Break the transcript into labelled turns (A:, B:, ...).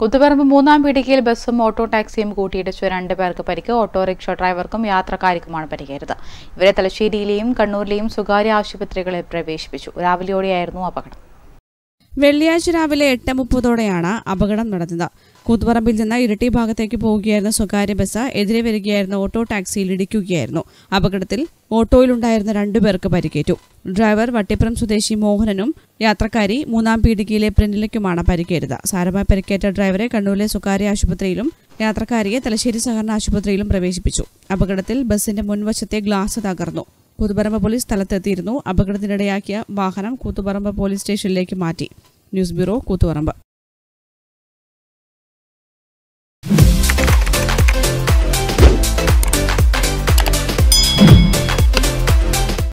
A: കുത്തുപറമ്പ് മൂന്നാം പീടികയിൽ ബസ്സും ഓട്ടോ ടാക്സിയും കൂട്ടിയിടിച്ചു രണ്ട് പേർക്ക് പരിക്ക് ഓട്ടോറിക്ഷ ഡ്രൈവർക്കും യാത്രക്കാർക്കുമാണ് പരിക്കേറ്റത് ഇവരെ തലശ്ശേരിയിലെയും കണ്ണൂരിലെയും സ്വകാര്യ ആശുപത്രികളിൽ പ്രവേശിപ്പിച്ചു രാവിലെയോടെയായിരുന്നു അപകടം
B: വെള്ളിയാഴ്ച രാവിലെ എട്ട് മുപ്പതോടെയാണ് അപകടം നടന്നത് കൂത്തുപറമ്പിൽ നിന്ന് ഇരട്ടി ഭാഗത്തേക്ക് പോവുകയായിരുന്ന സ്വകാര്യ ബസ് എതിരെ വരികയായിരുന്ന ഓട്ടോ ടാക്സിയിൽ ഇടിക്കുകയായിരുന്നു അപകടത്തിൽ ഓട്ടോയിലുണ്ടായിരുന്ന രണ്ടുപേർക്ക് പരിക്കേറ്റു ഡ്രൈവർ വട്ടിപ്പുറം സ്വദേശി മോഹനനും യാത്രക്കാരി മൂന്നാം പീടികയിലെ പ്രിന്റിലേക്കുമാണ് പരിക്കേറ്റത് സാരമായി പരിക്കേറ്റ ഡ്രൈവറെ കണ്ണൂരിലെ സ്വകാര്യ ആശുപത്രിയിലും യാത്രക്കാരിയെ തലശ്ശേരി സഹകരണ ആശുപത്രിയിലും പ്രവേശിപ്പിച്ചു അപകടത്തിൽ ബസിന്റെ മുൻവശത്തെ ഗ്ലാസ് തകർന്നു കൂത്തുപറമ്പ് പോലീസ് സ്ഥലത്തെത്തിയിരുന്നു അപകടത്തിനിടയാക്കിയ വാഹനം കൂത്തുപറമ്പ് പോലീസ് സ്റ്റേഷനിലേക്ക് മാറ്റി ന്യൂസ് ബ്യൂറോ കൂത്തുപറമ്പ്